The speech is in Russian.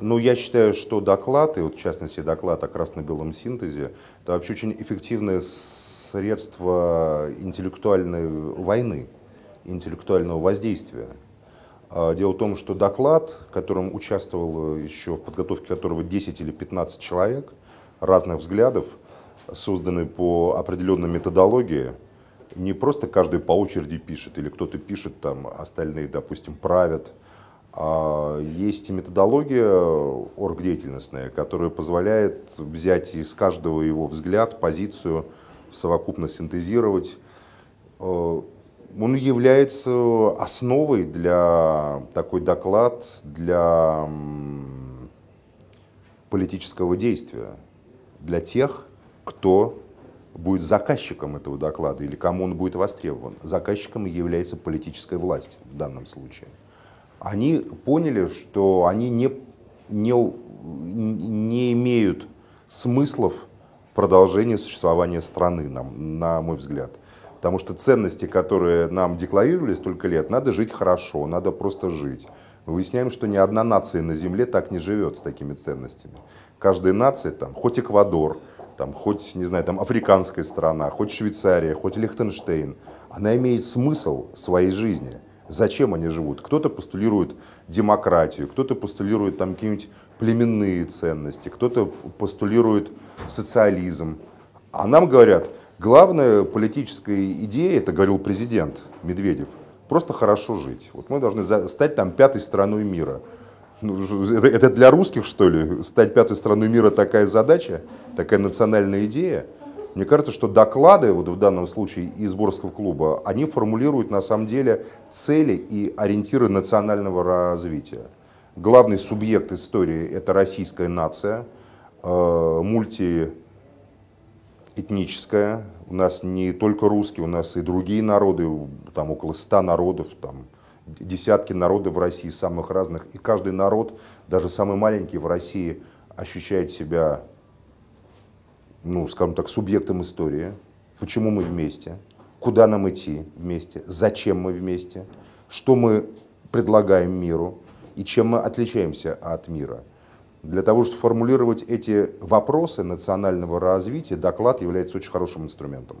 Ну я считаю, что доклад, и вот в частности доклад о красно-белом синтезе, это вообще очень эффективное средство интеллектуальной войны, интеллектуального воздействия. А, дело в том, что доклад, в котором участвовал еще в подготовке которого 10 или 15 человек разных взглядов, созданный по определенной методологии, не просто каждый по очереди пишет, или кто-то пишет, там остальные, допустим, правят, а есть и методология оргдеятельностная, которая позволяет взять из каждого его взгляд, позицию, совокупно синтезировать. Э, он является основой для такой доклад, для политического действия, для тех, кто будет заказчиком этого доклада или кому он будет востребован. Заказчиком является политическая власть в данном случае они поняли, что они не, не, не имеют смыслов продолжения существования страны, нам, на мой взгляд. Потому что ценности, которые нам декларировали столько лет, надо жить хорошо, надо просто жить. Мы выясняем, что ни одна нация на Земле так не живет с такими ценностями. Каждая нация, там, хоть Эквадор, там, хоть, не знаю, там, африканская страна, хоть Швейцария, хоть Лихтенштейн, она имеет смысл своей жизни – зачем они живут. Кто-то постулирует демократию, кто-то постулирует там какие-нибудь племенные ценности, кто-то постулирует социализм. А нам говорят, главная политическая идея, это говорил президент Медведев, просто хорошо жить. Вот мы должны стать там пятой страной мира. Ну, это для русских, что ли? Стать пятой страной мира такая задача, такая национальная идея? Мне кажется, что доклады, вот в данном случае из Борского клуба, они формулируют на самом деле цели и ориентиры национального развития. Главный субъект истории – это российская нация, э, мультиэтническая. У нас не только русские, у нас и другие народы, там около ста народов, там десятки народов в России самых разных. И каждый народ, даже самый маленький в России, ощущает себя ну, скажем так, субъектом истории, почему мы вместе, куда нам идти вместе, зачем мы вместе, что мы предлагаем миру и чем мы отличаемся от мира. Для того, чтобы формулировать эти вопросы национального развития, доклад является очень хорошим инструментом.